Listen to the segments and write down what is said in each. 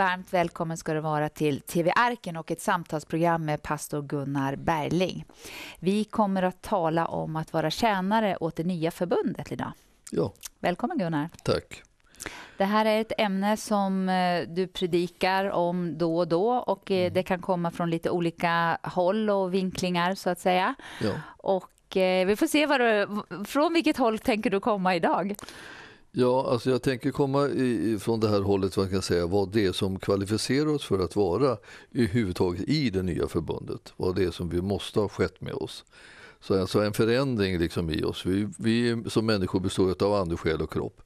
varmt välkommen ska du vara till TV Arken och ett samtalsprogram med pastor Gunnar Berling. Vi kommer att tala om att vara tjänare åt det nya förbundet idag. Ja. Välkommen Gunnar. Tack. Det här är ett ämne som eh, du predikar om då och då och eh, mm. det kan komma från lite olika håll och vinklingar så att säga. Ja. Och eh, vi får se vad du, från vilket håll tänker du komma idag? Ja, alltså jag tänker komma från det här hållet vad, kan säga, vad det är som kvalificerar oss för att vara i huvudtaget i det nya förbundet. Vad det är som vi måste ha skett med oss. Så alltså en förändring liksom i oss. Vi, vi som människor består av ande, själ och kropp.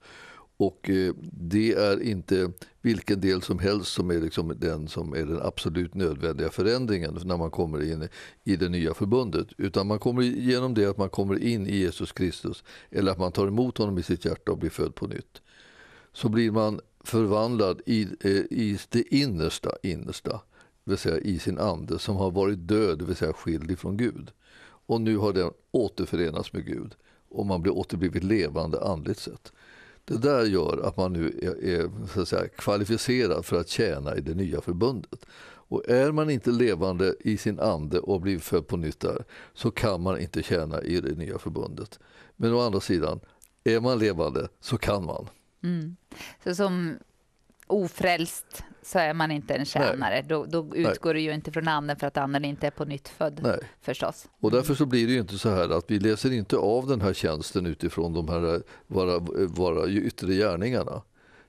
Och eh, det är inte vilken del som helst som är liksom den som är den absolut nödvändiga förändringen när man kommer in i det nya förbundet. Utan man kommer genom det att man kommer in i Jesus Kristus eller att man tar emot honom i sitt hjärta och blir född på nytt. Så blir man förvandlad i, eh, i det innersta, innersta, det vill säga i sin ande som har varit död, det vill säga skild ifrån Gud. Och nu har den återförenats med Gud och man blir åter blivit levande andligt sett. Det där gör att man nu är, är så att säga, kvalificerad för att tjäna i det nya förbundet. Och är man inte levande i sin ande och blir född på nytt där så kan man inte tjäna i det nya förbundet. Men å andra sidan, är man levande så kan man. Mm. Så som ofrälst så är man inte en tjänare. Då, då, utgår Nej. du ju inte från anden för att anden inte är på nytt född Nej. förstås. Och därför så blir det ju inte så här att vi läser inte av den här tjänsten utifrån de här eh, våra, eh, våra yttre gärningarna.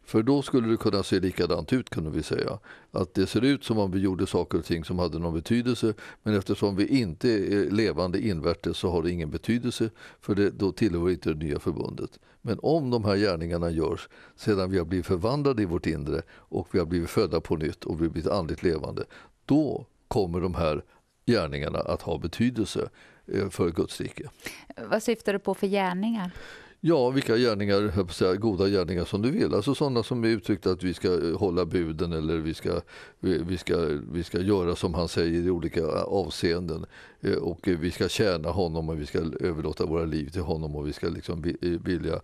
För då skulle det kunna se likadant ut kunde vi säga. Att det ser ut som om vi gjorde saker och ting som hade någon betydelse men eftersom vi inte är levande invärtes så har det ingen betydelse för det, då tillhör inte det nya förbundet. Men om de här gärningarna görs sedan vi har blivit förvandlade i vårt inre och vi har blivit födda på nytt och blivit andligt levande då kommer de här gärningarna att ha betydelse eh, för Guds rike. Vad syftar du på för gärningar? Ja, vilka gärningar, säga, goda gärningar som du vill. Alltså sådana som är uttryckta att vi ska eh, hålla buden eller vi ska, vi, ska, vi ska göra som han säger i olika eh, avseenden. Eh, och vi ska tjäna honom och vi ska överlåta våra liv till honom och vi ska liksom vilja,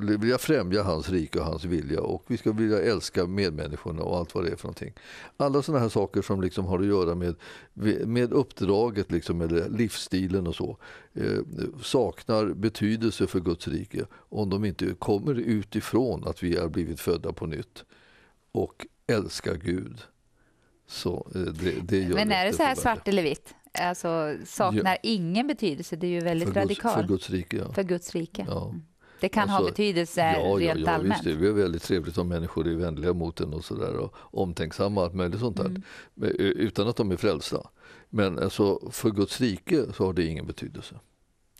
vilja främja hans rike och hans vilja och vi ska vilja älska medmänniskorna och allt vad det är för någonting. Alla sådana här saker som liksom har att göra med, med uppdraget liksom, eller livsstilen och så. Eh, saknar betydelse för Guds rike om de inte kommer utifrån att vi har blivit födda på nytt och älskar Gud. Så eh, det, det gör Men är det så här svart eller vitt? Alltså saknar ja. ingen betydelse, det är ju väldigt för radikalt. För Guds rike. Ja. För Guds rike. Ja. Mm. Det kan alltså, ha betydelse ja, rent ja, ja, allmänt. Visst, det är väldigt trevligt om människor är vänliga mot en och sådär och omtänksamma, allt möjligt sånt där. Mm. Eh, utan att de är frälsta. Men alltså, för Guds rike så har det ingen betydelse.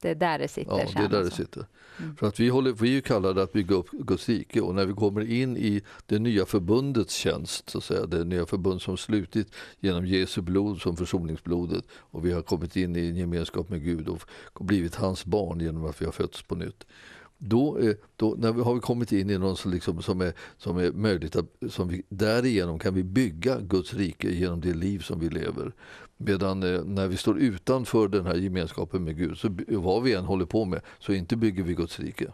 Det är där det sitter? Ja, det är där alltså. det sitter. Mm. För att vi, håller, vi är ju kallade att bygga upp Guds rike och när vi kommer in i det nya förbundets tjänst, så att säga, det nya förbund som slutit genom Jesu blod som försoningsblodet och vi har kommit in i en gemenskap med Gud och blivit hans barn genom att vi har fötts på nytt då, eh, då när vi har vi kommit in i något som, liksom, som, är, som är möjligt att, som vi, därigenom kan vi bygga Guds rike genom det liv som vi lever. Medan eh, när vi står utanför den här gemenskapen med Gud, så vad vi än håller på med, så inte bygger vi Guds rike.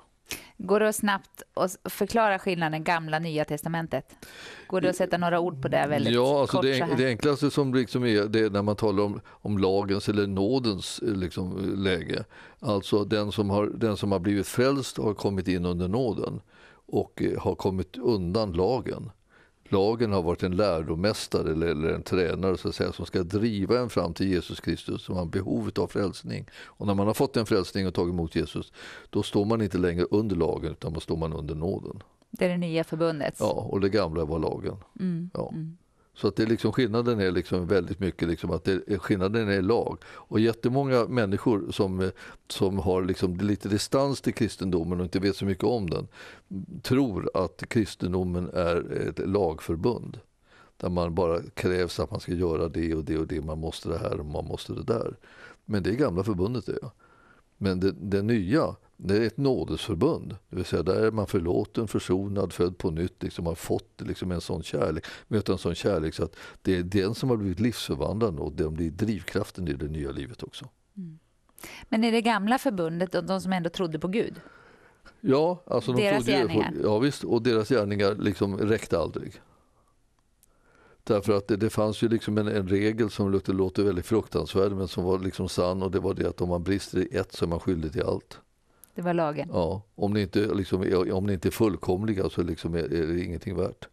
Går det att snabbt förklara skillnaden gamla nya testamentet? Går det att sätta några ord på det? väldigt ja, alltså kort det, en, det enklaste som liksom är det när man talar om, om lagens eller nådens eh, liksom, eh, läge. Alltså den som, har, den som har blivit frälst har kommit in under nåden och eh, har kommit undan lagen lagen har varit en läromästare eller, eller en tränare så att säga, som ska driva en fram till Jesus Kristus som har behovet av frälsning. Och när man har fått en frälsning och tagit emot Jesus, då står man inte längre under lagen utan då står man under nåden. Det är det nya förbundet. Ja, och det gamla var lagen. Mm, ja. Mm. Så att det är liksom, skillnaden är liksom väldigt mycket liksom att det, skillnaden är lag. Och jättemånga människor som, som har liksom lite distans till kristendomen och inte vet så mycket om den tror att kristendomen är ett lagförbund. Där man bara krävs att man ska göra det och det och det, man måste det här och man måste det där. Men det är gamla förbundet det. Ja. Men det, det nya, det är ett nådesförbund. Det vill säga där är man förlåten, försonad, född på nytt. Liksom har fått liksom en sån kärlek, möta en sån kärlek så att det är den som har blivit livsförvandlande och den blir drivkraften i det nya livet också. Mm. Men i det gamla förbundet, de som ändå trodde på Gud? Ja, alltså de deras trodde gärningar? På, ja, visst, och deras gärningar liksom räckte aldrig. Därför att det, det fanns ju liksom en, en, regel som låter, låter väldigt fruktansvärd men som var liksom sann och det var det att om man brister i ett så är man skyldig till allt. Det var lagen? Ja, om ni inte, liksom, om ni inte är fullkomliga så liksom är, är det ingenting värt.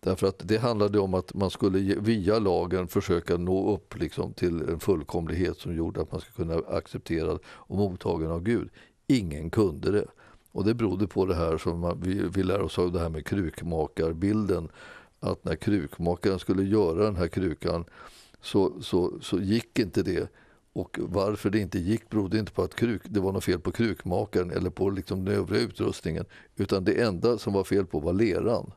Därför att det handlade om att man skulle via lagen försöka nå upp liksom till en fullkomlighet som gjorde att man skulle kunna acceptera och mottagen av Gud. Ingen kunde det. Och det berodde på det här som man, vi, vi lär oss av det här med krukmakarbilden att när krukmakaren skulle göra den här krukan så, så, så gick inte det. Och varför det inte gick berodde inte på att kruk, det var något fel på krukmakaren eller på liksom den övriga utrustningen. Utan det enda som var fel på var leran.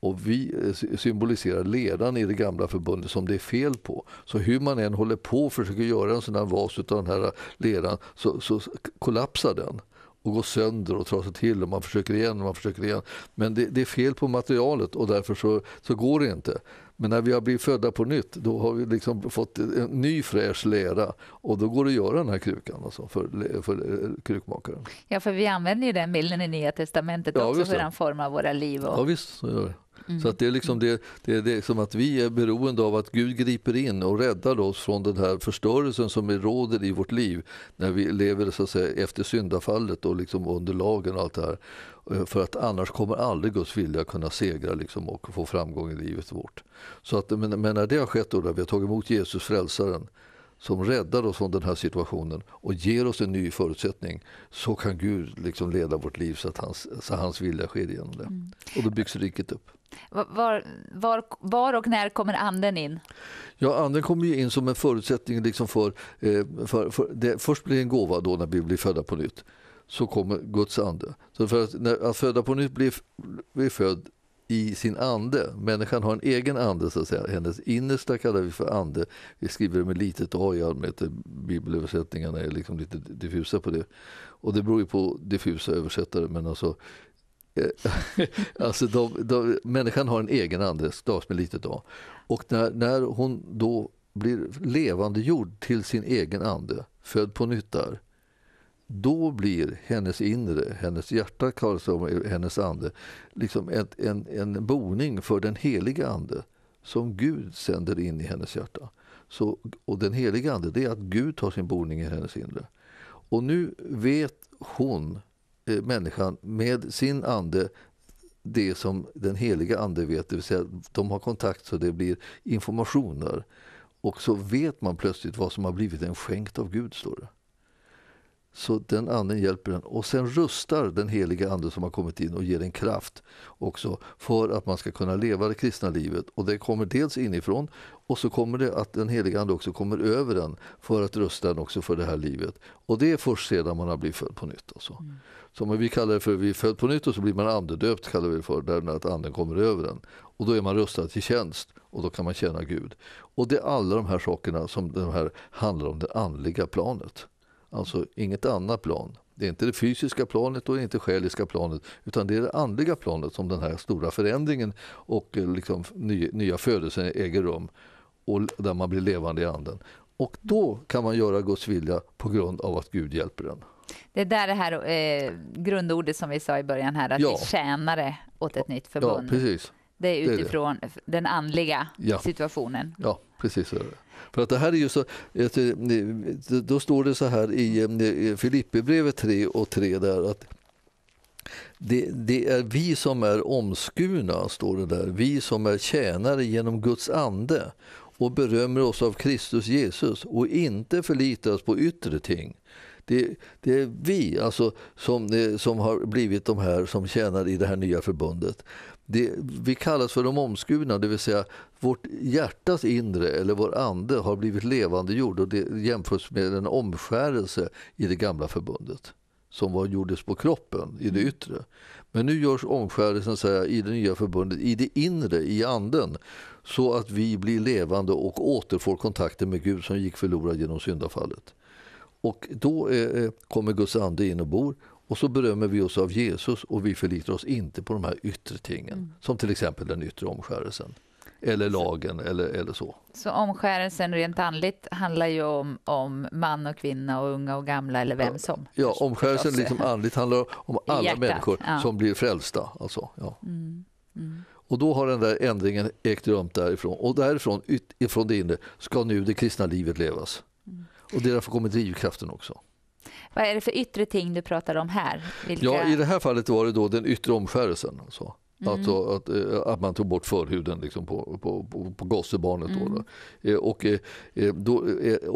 Och vi eh, symboliserar leran i det gamla förbundet som det är fel på. Så hur man än håller på och försöker göra en sån här vas av den här leran så, så kollapsar den och går sönder och trasar till och man försöker igen och man försöker igen. Men det, det är fel på materialet och därför så, så går det inte. Men när vi har blivit födda på nytt då har vi liksom fått en ny fräsch lera och då går det att göra den här krukan alltså för, för eh, krukmakaren. Ja, för vi använder ju den bilden i Nya Testamentet ja, också för den formar våra liv. Och... Ja, visst, så Mm. Så att det är liksom det, det, är som att vi är beroende av att Gud griper in och räddar oss från den här förstörelsen som råder i vårt liv när vi lever så att säga, efter syndafallet och liksom under lagen och allt det här. Eh, för att annars kommer aldrig Guds vilja kunna segra liksom och få framgång i livet vårt. Så att, men, men när det har skett, då, där vi har tagit emot Jesus frälsaren som räddar oss från den här situationen och ger oss en ny förutsättning så kan Gud liksom leda vårt liv så att hans, så hans vilja sker genom det. Mm. Och då byggs riket upp. Var, var, var, och när kommer anden in? Ja, anden kommer ju in som en förutsättning liksom för, eh, för, för det, först blir det en gåva då när vi blir födda på nytt så kommer Guds ande. Så för att, när, att föda på nytt blir, blir född i sin ande. Människan har en egen ande, så att säga. hennes innersta kallar vi för ande. Vi skriver det med litet a i allmänhet, bibelöversättningarna är liksom lite diffusa på det. Och det beror ju på diffusa översättare, men alltså eh, alltså de, de, människan har en egen ande, stavs med litet a. Och när, när hon då blir levandegjord till sin egen ande, född på nytt där, då blir hennes inre, hennes hjärta kallas hennes ande, liksom ett, en, en boning för den heliga ande som Gud sänder in i hennes hjärta. Så, och den heliga ande, det är att Gud tar sin boning i hennes inre. Och nu vet hon, eh, människan, med sin ande det som den heliga ande vet, det vill säga de har kontakt så det blir informationer. Och så vet man plötsligt vad som har blivit en skänkt av Gud, står det. Så den anden hjälper den. Och sen rustar den heliga anden som har kommit in och ger en kraft också för att man ska kunna leva det kristna livet. Och det kommer dels inifrån och så kommer det att den heliga ande också kommer över den för att rusta den också för det här livet. Och det är först sedan man har blivit född på nytt. Alltså. Mm. Som vi kallar det för, att vi är född på nytt och så blir man andedöpt kallar vi det för, där att anden kommer över den. Och då är man rustad till tjänst och då kan man tjäna Gud. Och det är alla de här sakerna som de här handlar om det andliga planet. Alltså inget annat plan. Det är inte det fysiska planet och inte själiska planet utan det är det andliga planet som den här stora förändringen och eh, liksom nya födelsen äger rum. Och där man blir levande i anden. Och då kan man göra Guds vilja på grund av att Gud hjälper en. Det är där det här eh, grundordet som vi sa i början här, att ja. vi tjänare åt ett ja, nytt förbund. Ja, precis. Det är utifrån det är det. den andliga ja. situationen. Ja, precis. Är det. För att det här är ju så, då står det så här i eh, Filipperbrevet 3 och 3 där att det, det, är vi som är omskurna, står det där. Vi som är tjänare genom Guds ande och berömmer oss av Kristus Jesus och inte förlitar oss på yttre ting. Det, det, är vi alltså, som, eh, som har blivit de här som tjänar i det här nya förbundet det, vi kallas för de omskurna, det vill säga vårt hjärtas inre eller vår ande har blivit levande gjord och det jämförs med en omskärelse i det gamla förbundet som var, gjordes på kroppen i det mm. yttre. Men nu görs omskärelsen säga, i det nya förbundet i det inre, i anden så att vi blir levande och återfår kontakten med Gud som gick förlorad genom syndafallet. Och då är, eh, eh, kommer Guds ande in och bor och så berömmer vi oss av Jesus och vi förlitar oss inte på de här yttre tingen. Mm. Som till exempel den yttre omskärelsen. Eller lagen så, eller, eller så. Så omskärelsen rent andligt handlar ju om, om man och kvinna och unga och gamla eller vem som. Ja, omskärelsen liksom andligt handlar om alla hjärtat, människor ja. som blir frälsta. Alltså, ja. Mm, mm. Och då har den där ändringen ägt rum därifrån. Och därifrån, ifrån det inre, ska nu det kristna livet levas. Mm. Och det är därför kommer drivkraften också. Vad är det för yttre ting du pratar om här? Vilka... Ja, I det här fallet var det då den yttre omskärelsen. Alltså. Mm. Alltså att, eh, att man tog bort förhuden liksom på, på, på, på gossebarnet. Mm. Då, eh, Och, eh, då,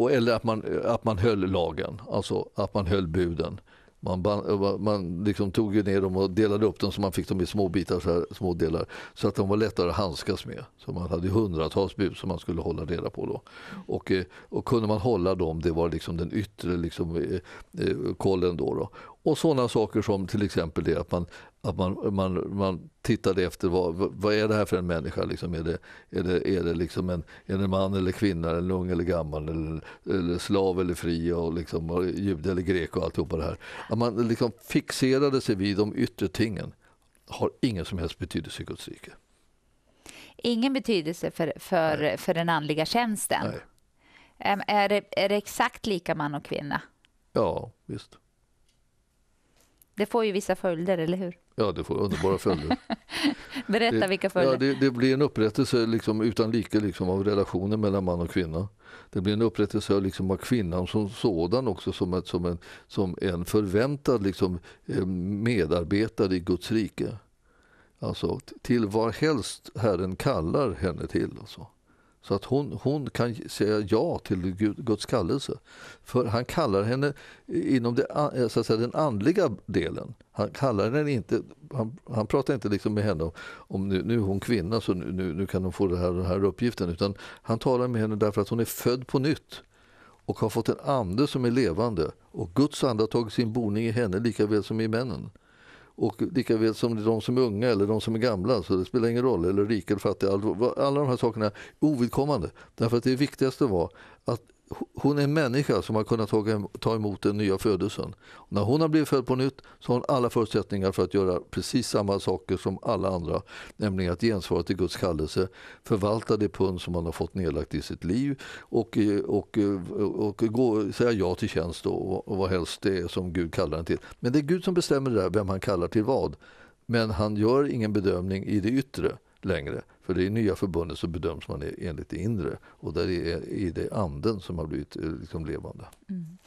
eller att man, att man höll lagen, alltså att man höll buden. Man, man liksom tog ju ner dem och delade upp dem så man fick dem i små bitar, så här, små delar. Så att de var lättare att handskas med. Så man hade hundratals bud som man skulle hålla reda på då. Och, eh, och kunde man hålla dem, det var liksom den yttre liksom, eh, eh, kollen då. då. Och sådana saker som till exempel det att man, att man, man, man tittade efter vad, vad är det här för en människa? Liksom, är det, är det, är det liksom en, är det man eller kvinna, en ung eller gammal, eller, eller slav eller fri, och liksom, och jude eller grek och alltihopa det här. Att man liksom fixerade sig vid de yttre tingen har ingen som helst betydelse i Guds rike. Ingen betydelse för, för, för den andliga tjänsten? Nej. Är, är det exakt lika man och kvinna? Ja, visst. Det får ju vissa följder, eller hur? Ja, det får underbara följder. Berätta det, vilka följder. Ja, det, det, blir en upprättelse liksom, utan like liksom, av relationen mellan man och kvinna. Det blir en upprättelse liksom, av kvinnan som sådan också som, ett, som, en, som en förväntad liksom, eh, medarbetare i Guds rike. Alltså till vad helst Herren kallar henne till. Alltså. Så att hon, hon kan säga ja till Guds kallelse. För han kallar henne inom det, eh, så att säga, den andliga delen. Han kallar henne inte, han, han pratar inte liksom med henne om, om nu, nu är hon kvinna så nu, nu, nu kan hon få den här, den här uppgiften. Utan han talar med henne därför att hon är född på nytt och har fått en ande som är levande. Och Guds ande har tagit sin boning i henne lika väl som i männen. Och lika väl som de som är unga eller de som är gamla, så det spelar ingen roll, eller rika eller fattiga. Alla de här sakerna är ovidkommande. Därför att det viktigaste var att hon är en människa som har kunnat ta emot den nya födelsen. Och när hon har blivit född på nytt så har hon alla förutsättningar för att göra precis samma saker som alla andra. Nämligen att gensvara till Guds kallelse, förvalta det pund som man har fått nedlagt i sitt liv och, eh, och, och, eh, och gå, säga ja till tjänst och, och vad helst det är som Gud kallar en till. Men det är Gud som bestämmer det där, vem han kallar till vad. Men han gör ingen bedömning i det yttre längre. För det nya förbundet så bedöms man e- enligt det inre och där är, det anden som har blivit eh, liksom levande. Mm.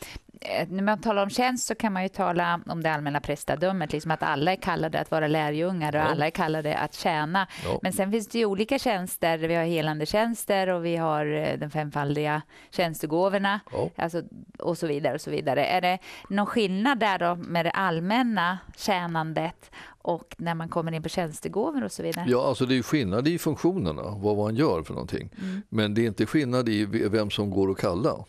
Eh, när man talar om tjänst så kan man ju tala om det allmänna prästadömet, liksom att alla är kallade att vara lärjungar och ja. alla är kallade att tjäna. Ja. Men sen finns det ju olika tjänster, vi har helande tjänster och vi har eh, den femfaldiga tjänstegåvorna alltså, och så vidare och så vidare. Är det någon skillnad där då med det allmänna tjänandet och när man kommer in på tjänstegåvor och så vidare? Ja, alltså det är skillnad i funktionerna, vad man gör för någonting. Mm. Men det är inte skillnad i vem som går och kallar.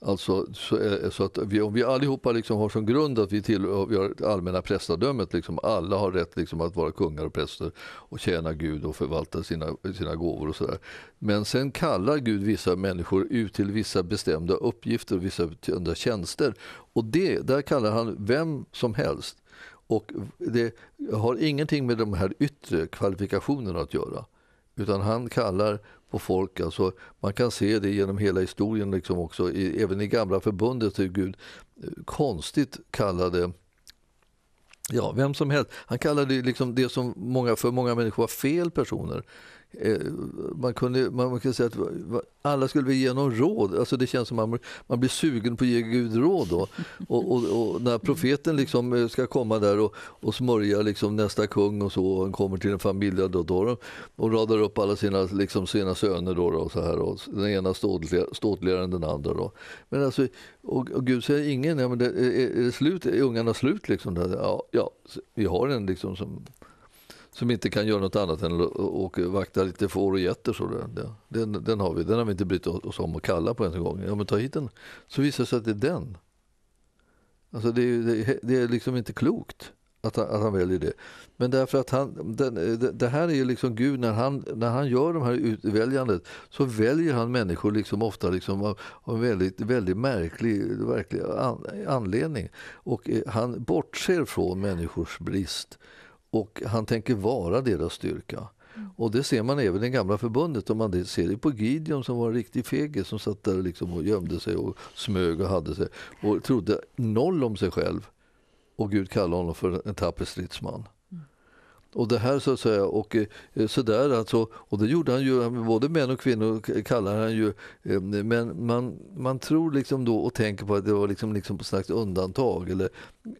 Alltså, så, är, eh, så att vi, om vi allihopa liksom har som grund att vi tillhör det allmänna prästadömet, liksom, alla har rätt liksom att vara kungar och präster och tjäna Gud och förvalta sina, sina gåvor och sådär. Men sen kallar Gud vissa människor ut till vissa bestämda uppgifter och vissa bestämda tjänster. Och det, där kallar han vem som helst. Och det har ingenting med de här yttre kvalifikationerna att göra. Utan han kallar på folk. Alltså, man kan se det genom hela historien liksom också. I, även i gamla förbundet hur Gud eh, konstigt kallade ja, vem som helst. Han kallade liksom det som många, för många människor var fel personer Eh, man kunde, man, kunde säga att alla skulle vilja ge någon råd. Alltså det känns som man, man blir sugen på att ge Gud råd. Då. Och, och, och när profeten liksom eh, ska komma där och, och smörja liksom nästa kung och så, och han kommer till en familj då, då, och radar upp alla sina, liksom, sina söner. Då, då, och så här, och den ena ståtligare, ståtligare än den andra. Då. Men alltså, och, och Gud säger ingen, ja, men det, är, är, det slut, är ungarna slut? Liksom, där? Ja, ja, vi har en liksom som som inte kan göra något annat än att vakta lite får och getter. Så där. Den, den har vi, den har vi inte brytt oss om att kalla på en gång. Ja, men ta hit den. Så visar det sig att det är den. Alltså det, är, det är liksom inte klokt att han, att han väljer det. Men därför att han, den, det, det här är ju liksom Gud, när han, när han gör de här utväljandet så väljer han människor liksom ofta liksom av, av en väldigt, väldigt märklig verklig an, anledning. Och eh, han bortser från människors brist. Och han tänker vara deras styrka. Mm. Och det ser man även i det gamla förbundet. Om man ser det på Gideon som var en riktig fege som satt där liksom och gömde sig och smög och hade sig. Och trodde noll om sig själv. Och Gud kallade honom för en tapper stridsman. Och det här så att säga, och eh, sådär alltså, och det gjorde han ju, både män och kvinnor kallar han ju, eh, men man, man tror liksom då och tänker på att det var liksom, liksom på slags undantag eller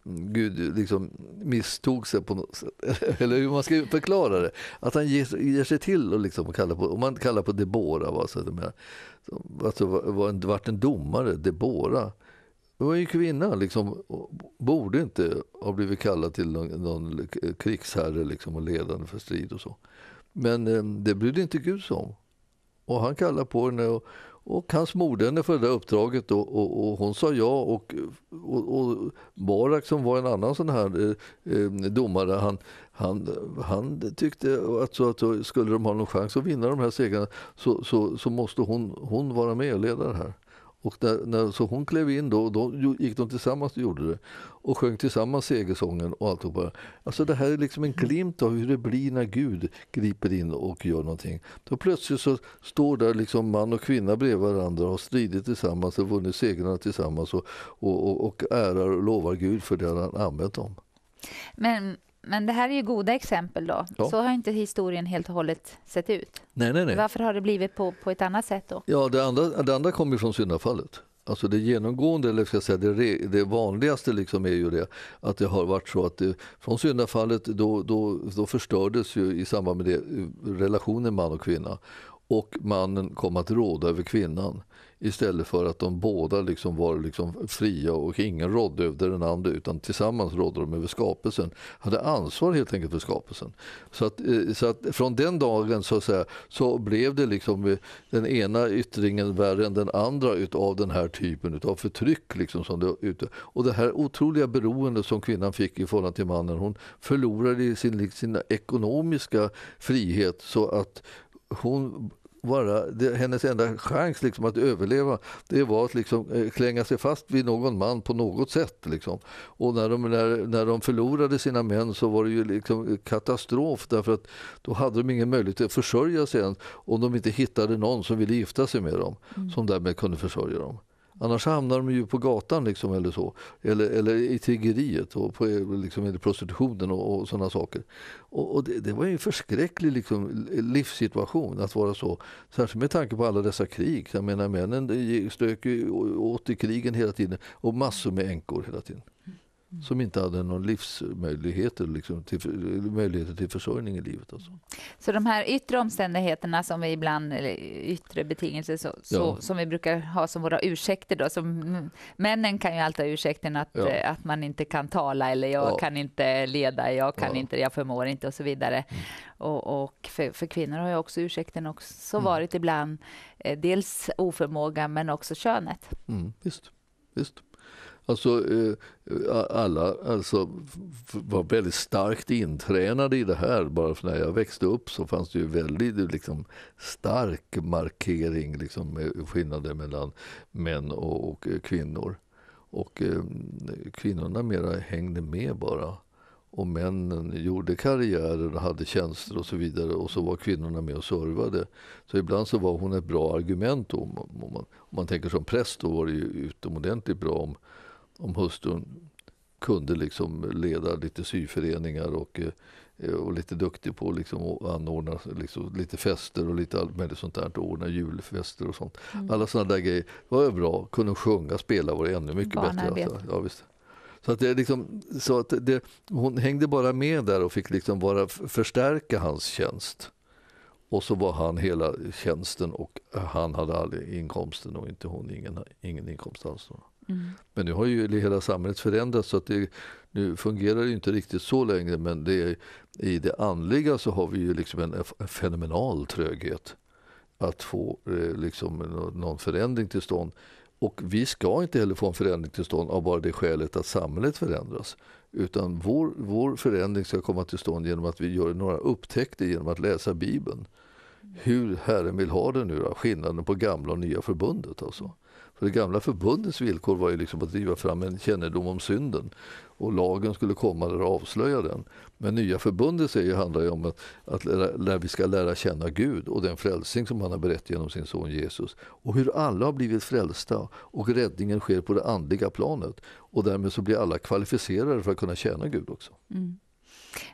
mm, Gud liksom misstog sig på något sätt, eller hur man ska förklara det. Att han ger, ger sig till och liksom kallar på, om man kallar på Debora, alltså att, alltså, var en, vart en domare, Debora. Hon var ju kvinna liksom. Borde inte ha blivit kallad till någon, någon krigsherre liksom och ledande för strid och så. Men eh, det brydde inte Gud sig om. Och han kallade på henne och, och han smorde henne för det där uppdraget och, och, och hon sa ja. Och, och, Barak som var en annan sån här eh, eh, domare, han, han, han tyckte att, så, att så skulle de ha någon chans att vinna de här segrarna så, så, så måste hon, hon vara med och leda det här. Och när, när, så hon klev in då, då gick de tillsammans och gjorde det. Och sjöng tillsammans segersången och alltihopa. Alltså det här är liksom en glimt av hur det blir när Gud griper in och gör någonting. Då plötsligt så står där liksom man och kvinna bredvid varandra och har stridit tillsammans och vunnit segrarna tillsammans och, och, och, och ärar och lovar Gud för det han använt dem. Men men det här är ju goda exempel då. Ja. Så har inte historien helt och hållet sett ut. Nej, nej, nej. Varför har det blivit på, på ett annat sätt då? Ja, det andra, det andra kommer ju från syndafallet. Alltså det genomgående, eller ska jag säga, det, det vanligaste liksom är ju det att det har varit så att det, eh, från syndafallet då, då, då förstördes ju i samband med det eh, relationen man och kvinna och mannen kom att råda över kvinnan. Istället för att de båda liksom var liksom fria och ingen rådde över den andra utan tillsammans rådde de över skapelsen. Hade ansvar helt enkelt för skapelsen. Så att, eh, så att från den dagen så, säga, så blev det liksom eh, den ena yttringen värre än den andra av den här typen av förtryck. Liksom som det, och det här otroliga beroende som kvinnan fick i förhållande till mannen. Hon förlorade sin, sin ekonomiska frihet så att hon vara, det, hennes enda chans liksom att överleva det var att liksom, eh, klänga sig fast vid någon man på något sätt. Liksom. Och när de, när, när de förlorade sina män så var det ju liksom eh, katastrof därför att då hade de ingen möjlighet att försörja sig ens om de inte hittade någon som ville gifta sig med dem, mm. som därmed kunde försörja dem. Annars hamnar de ju på gatan liksom eller så. Eller, eller i tiggeriet och på, liksom, eller prostitutionen och, och sådana saker. Och, och det, det, var ju en förskräcklig liksom, livssituation att vara så. Särskilt med tanke på alla dessa krig. Jag menar männen strök ju åt i krigen hela tiden och massor med änkor hela tiden som inte hade någon livsmöjligheter liksom, till, möjligheter till försörjning i livet. Alltså. Så de här yttre omständigheterna som vi ibland, eller yttre betingelser så, ja. så, som vi brukar ha som våra ursäkter då, som, männen kan ju alltid ha ursäkten att, ja. Eh, att man inte kan tala eller jag ja. kan inte leda, jag kan inte, jag förmår inte och så vidare. Mm. Och, och för, för, kvinnor har ju också ursäkten också mm. varit ibland eh, dels oförmåga men också könet. Mm, visst, visst. Alltså, eh, alla alltså, var väldigt starkt intränade i det här. Bara för när jag växte upp så fanns det ju väldigt liksom, stark markering, liksom, med skillnader mellan män och, och kvinnor. Och eh, kvinnorna mera hängde med bara. Och männen gjorde karriärer och hade tjänster och så vidare. Och så var kvinnorna med och servade. Så ibland så var hon ett bra argument. Om, om, man, om man tänker som präst då var det ju utomordentligt bra om, om hustrun kunde liksom leda lite syföreningar och, eh, och lite duktig på liksom att anordna liksom lite fester och lite allt möjligt sånt där. Ordna julfester och sånt. Mm. Alla sådana där grejer var bra. Kunde sjunga, spela var det ännu mycket bättre. Alltså. Ja, visst. Så att det liksom, så att det, hon hängde bara med där och fick liksom bara förstärka hans tjänst. Och så var han hela tjänsten och han hade all inkomsten och inte hon ingen, ingen inkomst alls. Då. Mm. Men nu har ju hela samhället förändrats så att det, nu fungerar det inte riktigt så längre men det i det andliga så har vi ju liksom en, en fenomenal tröghet att få eh, liksom, någon förändring till stånd. Och vi ska inte heller få en förändring till stånd av bara det skälet att samhället förändras. Utan vår, vår förändring ska komma till stånd genom att vi gör några upptäckter genom att läsa Bibeln. Mm. Hur Herren vill ha det nu då, skillnaden på gamla och nya förbundet alltså. För det gamla förbundets villkor var ju liksom att driva fram en kännedom om synden och lagen skulle komma där och avslöja den. Men Nya förbundet säger, handlar ju om att, att lära, vi ska lära känna Gud och den frälsning som han har berättat genom sin son Jesus. Och hur alla har blivit frälsta och räddningen sker på det andliga planet. Och därmed så blir alla kvalificerade för att kunna tjäna Gud också. Mm.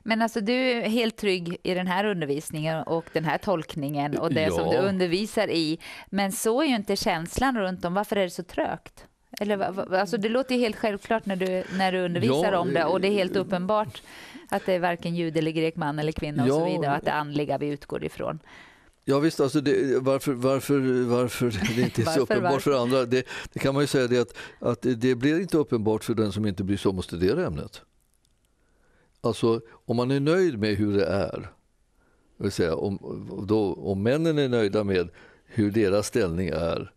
Men alltså du är helt trygg i den här undervisningen och den här tolkningen och det ja. som du undervisar i. Men så är ju inte känslan runt om. Varför är det så trögt? Eller, alltså det låter ju helt självklart när du, när du undervisar ja, om det och det är helt eh, uppenbart att det är varken jude, eller grek, man eller kvinna ja, och så vidare och att det andliga vi utgår ifrån. Ja visst, alltså det, varför, varför, varför det inte är så uppenbart för andra, det, det, kan man ju säga det att, att det blir inte uppenbart för den som inte bryr sig om att studera ämnet alltså, om man är nöjd med hur det är, det säga, om, då, om männen är nöjda med hur deras ställning är,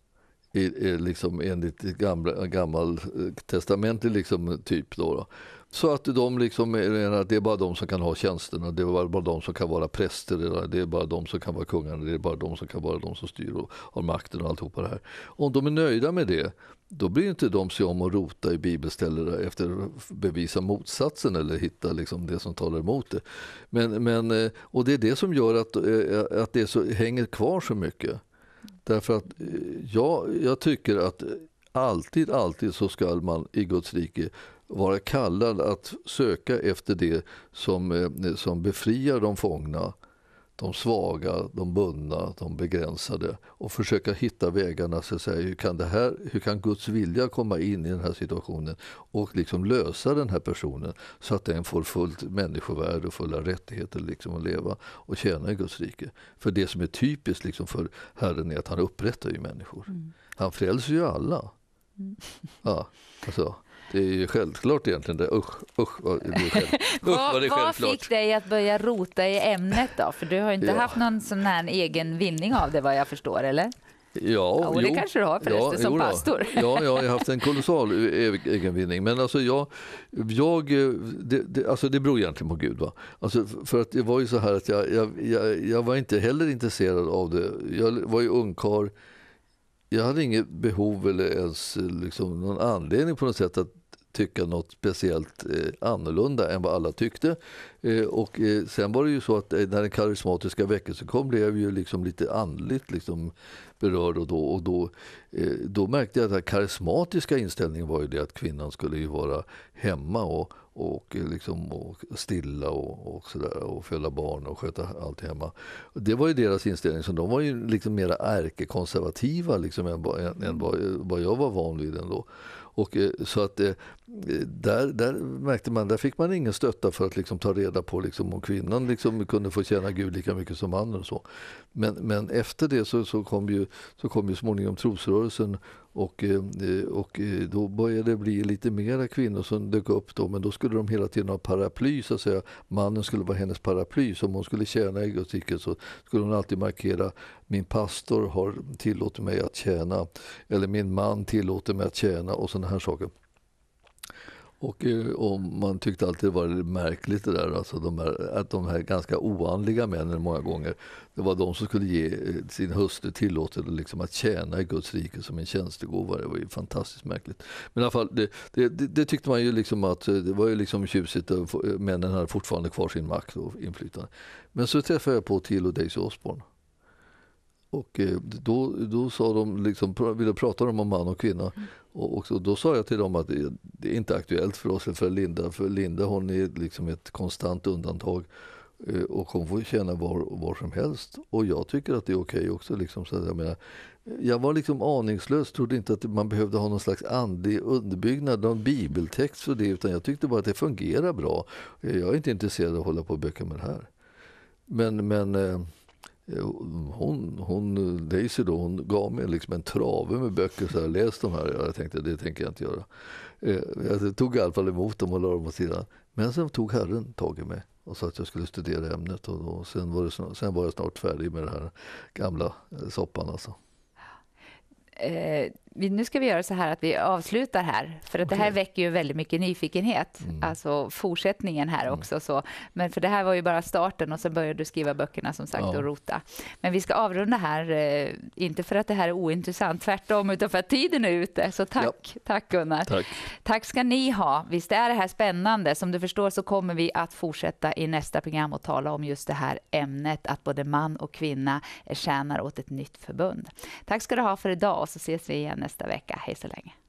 är, är liksom enligt gamla, gammal eh, testamentlig liksom typ då, då så att de liksom menar att det är bara de som kan ha tjänsterna, det är bara de som kan vara präster, det är bara de som kan vara kungarna, det är bara de som kan vara de som styr och har makten och alltihopa det här. Om de är nöjda med det, då blir inte de sig om att rota i bibelställen efter att bevisa motsatsen eller hitta liksom det som talar emot det. Men, men, eh, och det är det som gör att, eh, att det så, hänger kvar så mycket. Därför att eh, jag, jag tycker att alltid, alltid så ska man i Guds rike vara kallad att söka efter det som, eh, som befriar de fångna, de svaga, de bundna, de begränsade och försöka hitta vägarna. Så att säga, hur, kan det här, hur kan Guds vilja komma in i den här situationen och liksom lösa den här personen så att den får fullt människovärde och fulla rättigheter liksom att leva och tjäna i Guds rike. För det som är typiskt liksom för Herren är att han upprättar ju människor. Mm. Han frälser ju alla. Mm. Ja, alltså. Det är ju självklart egentligen. Det. Usch, usch vad det är usch, vad det är självklart. Vad fick dig att börja rota i ämnet då? För du har inte ja. haft någon sån här egen vinning av det vad jag förstår, eller? Ja, ja det jo, kanske du har förresten ja, som jo, pastor. Ja, ja, jag har haft en kolossal e- e- egenvinning. Men alltså jag, jag eh, det, det, alltså det beror egentligen på Gud. Va? Alltså för att det var ju så här att jag, jag, jag, jag var inte heller intresserad av det. Jag var ju ungkarl. Jag hade inget behov eller ens eh, liksom någon anledning på något sätt att tycka något speciellt eh, annorlunda än vad alla tyckte. Eh, och eh, sen var det ju så att när eh, den karismatiska väckelsen kom blev jag ju liksom lite andligt liksom berörd och då, och då, eh, då märkte jag att den karismatiska inställningen var ju det att kvinnan skulle ju vara hemma och, och, liksom, och stilla och, och, där, och föda barn och sköta allt hemma. Det var ju deras inställning, så de var ju liksom mera ärkekonservativa liksom, än, än, än vad, vad jag var van vid ändå. Och, eh, så att eh, där, där märkte man, där fick man ingen stötta för att liksom ta reda på liksom om kvinnan liksom kunde få tjäna Gud lika mycket som mannen. Men, men efter det så, så, kom ju, så kom ju småningom trosrörelsen och, eh, och eh, då började det bli lite mera kvinnor som dök upp då, men då skulle de hela tiden ha paraply så att säga. Mannen skulle vara hennes paraply, så om hon skulle tjäna i Guds rike så skulle hon alltid markera min pastor har tillåtit mig att tjäna, eller min man tillåter mig att tjäna och sådana här saker. Och, eh, och, man tyckte alltid det var märkligt det där, alltså de här, att de här ganska oandliga männen många gånger, det var de som skulle ge eh, sin hustru tillåtelse liksom att tjäna i Guds rike som en tjänstegåva. Det var ju fantastiskt märkligt. Men i alla fall, det, det, det tyckte man ju liksom att eh, det var ju liksom tjusigt, männen hade fortfarande kvar sin makt och inflytande. Men så träffade jag på Till och Daisy Osborne. Och eh, då, då sa de liksom, ville prata om man och kvinna. Mm. Och, och, då sa jag till dem att det, det, är inte aktuellt för oss, för Linda, för Linda hon är liksom ett konstant undantag eh, och hon får känna var, var som helst. Och jag tycker att det är okej okay också. Liksom. Så jag, menar, jag var liksom aningslös, trodde inte att man behövde ha någon slags andlig underbyggnad, någon bibeltext för det, utan jag tyckte bara att det fungerar bra. Eh, jag är inte intresserad av att hålla på och böka med det här. Men, men hon, hon, Daisy då, hon gav mig liksom en trave med böcker. Så här, Läs de här. Jag tänkte det tänker jag inte göra. Eh, alltså, jag tog i alla fall emot dem och la dem åt sidan. Men sen tog Herren tag i mig och sa att jag skulle studera ämnet. Och då, sen, var det snart, sen var jag snart färdig med den här gamla eh, soppan. Alltså. Eh, vi, nu ska vi göra så här att vi avslutar här, för att okay. det här väcker ju väldigt mycket nyfikenhet, mm. alltså fortsättningen här mm. också. Så. Men för det här var ju bara starten och sen började du skriva böckerna som sagt ja. och rota. Men vi ska avrunda här, eh, inte för att det här är ointressant, tvärtom, utan för att tiden är ute. Så tack, ja. tack Gunnar. Tack. tack ska ni ha. Visst är det här spännande? Som du förstår så kommer vi att fortsätta i nästa program och tala om just det här ämnet, att både man och kvinna tjänar åt ett nytt förbund. Tack ska du ha för idag och så ses vi igen nästa vecka. Hej så länge.